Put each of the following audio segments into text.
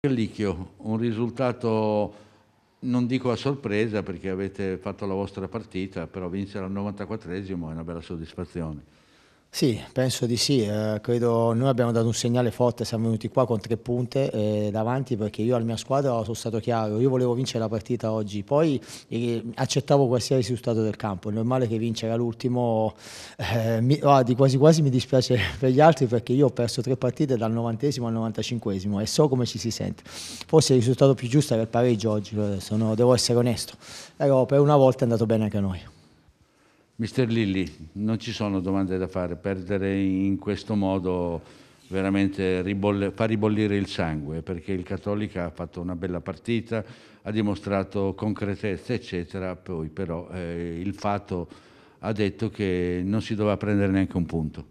Gallicchio, un risultato non dico a sorpresa perché avete fatto la vostra partita, però vincere al 94esimo è una bella soddisfazione. Sì, penso di sì. Eh, credo noi abbiamo dato un segnale forte, siamo venuti qua con tre punte eh, davanti perché io alla mia squadra sono stato chiaro, io volevo vincere la partita oggi, poi eh, accettavo qualsiasi risultato del campo, è normale che vincere all'ultimo, eh, mi, ah, quasi quasi mi dispiace per gli altri perché io ho perso tre partite dal 90 al 95 e so come ci si sente. Forse il risultato più giusto era il pareggio oggi, eh, sono, devo essere onesto, però per una volta è andato bene anche a noi. Mister Lilli, non ci sono domande da fare, perdere in questo modo veramente ribolle, fa ribollire il sangue perché il Cattolica ha fatto una bella partita, ha dimostrato concretezza eccetera, poi però eh, il fatto ha detto che non si doveva prendere neanche un punto.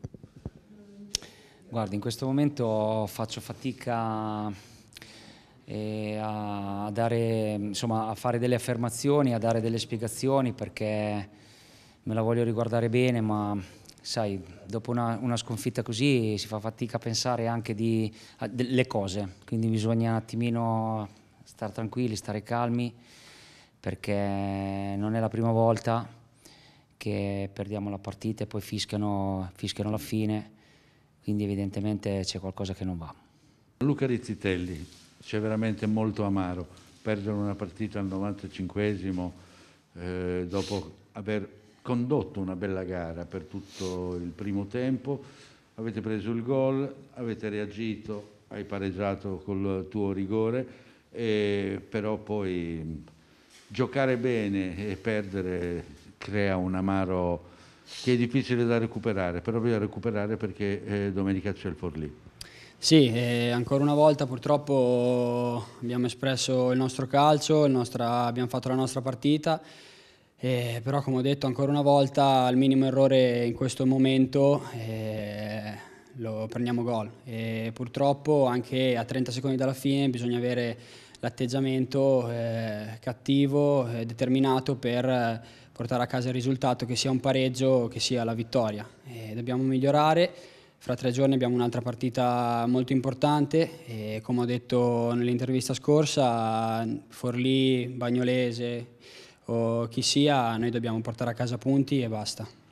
Guardi, in questo momento faccio fatica eh, a, dare, insomma, a fare delle affermazioni, a dare delle spiegazioni perché me la voglio riguardare bene, ma sai, dopo una, una sconfitta così si fa fatica a pensare anche di, a, delle cose, quindi bisogna un attimino stare tranquilli, stare calmi, perché non è la prima volta che perdiamo la partita e poi fischiano, fischiano la fine, quindi evidentemente c'è qualcosa che non va. Luca Rizzitelli, c'è veramente molto amaro perdere una partita al 95esimo eh, dopo aver condotto una bella gara per tutto il primo tempo, avete preso il gol, avete reagito, hai pareggiato col tuo rigore, e però poi giocare bene e perdere crea un amaro che è difficile da recuperare, però bisogna recuperare perché eh, domenica c'è il Forlì. Sì, ancora una volta purtroppo abbiamo espresso il nostro calcio, il nostra, abbiamo fatto la nostra partita eh, però come ho detto ancora una volta, al minimo errore in questo momento eh, lo prendiamo gol. E purtroppo anche a 30 secondi dalla fine bisogna avere l'atteggiamento eh, cattivo, eh, determinato per portare a casa il risultato, che sia un pareggio, o che sia la vittoria. E dobbiamo migliorare. Fra tre giorni abbiamo un'altra partita molto importante e come ho detto nell'intervista scorsa, Forlì, Bagnolese, o chi sia, noi dobbiamo portare a casa punti e basta.